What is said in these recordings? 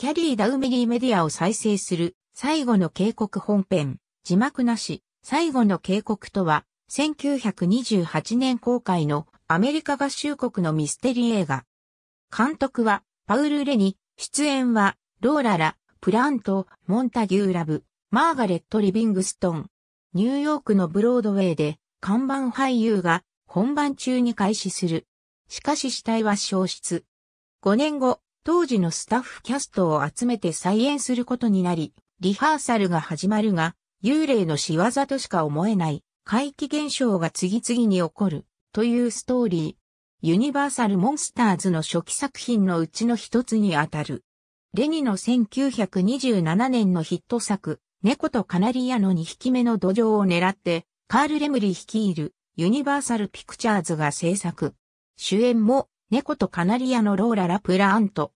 キャリー・ダウメリーメディアを再生する、最後の警告本編、字幕なし、最後の警告とは、1928年公開のアメリカ合衆国のミステリー映画。監督は、パウル・レニ、出演は、ローララ、プラント、モンタギュー・ラブ、マーガレット・リビングストン。ニューヨークのブロードウェイで、看板俳優が本番中に開始する。しかし死体は消失。5年後、当時のスタッフキャストを集めて再演することになり、リハーサルが始まるが、幽霊の仕業としか思えない、怪奇現象が次々に起こる、というストーリー。ユニバーサル・モンスターズの初期作品のうちの一つにあたる。レニの1927年のヒット作、猫とカナリアの2匹目の土壌を狙って、カール・レムリ率いるユニバーサル・ピクチャーズが制作。主演も猫とカナリアのローラ・ラプラアント。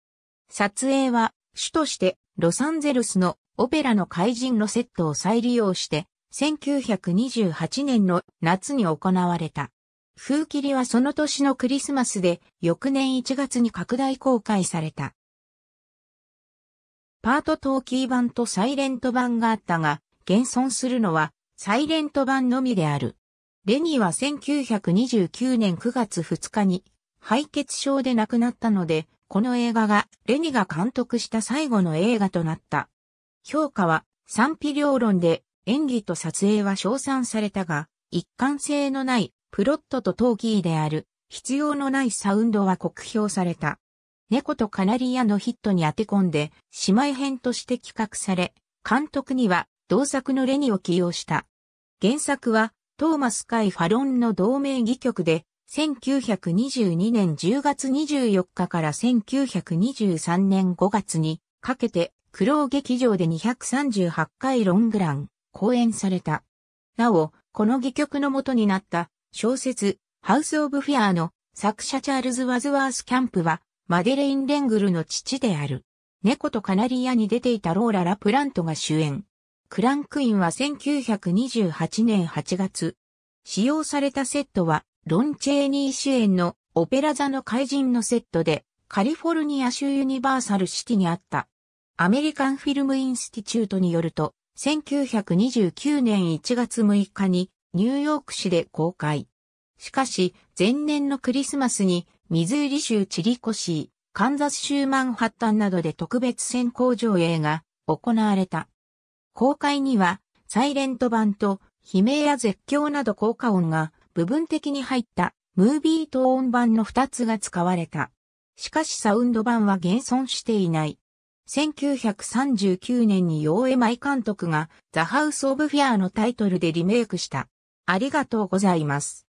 撮影は、主としてロサンゼルスのオペラの怪人のセットを再利用して、1928年の夏に行われた。風切りはその年のクリスマスで、翌年1月に拡大公開された。パートトーキー版とサイレント版があったが、現存するのは、サイレント版のみである。レニーは1929年9月2日に、敗血症で亡くなったので、この映画がレニが監督した最後の映画となった。評価は賛否両論で演技と撮影は称賛されたが、一貫性のないプロットとトーキーである必要のないサウンドは酷評された。猫とカナリアのヒットに当て込んで姉妹編として企画され、監督には同作のレニを起用した。原作はトーマス・カイ・ファロンの同名戯曲で1922年10月24日から1923年5月にかけて、苦労劇場で238回ロングラン、公演された。なお、この戯曲の元になった小説、ハウス・オブ・フィアーの作者チャールズ・ワズワース・キャンプは、マデレイン・レングルの父である。猫とカナリアに出ていたローラ・ラ・プラントが主演。クランクインは1928年8月。使用されたセットはロンチェーニー主演のオペラ座の怪人のセットでカリフォルニア州ユニバーサルシティにあった。アメリカンフィルムインスティチュートによると、1929年1月6日にニューヨーク市で公開。しかし、前年のクリスマスにミズーリ州チリコシー、カンザス州マンハッタンなどで特別選考上映が行われた。公開には、サイレント版と悲鳴や絶叫など効果音が部分的に入ったムービートーン版の2つが使われた。しかしサウンド版は現存していない。1939年にヨーエマイ監督がザ・ハウス・オブ・フィアーのタイトルでリメイクした。ありがとうございます。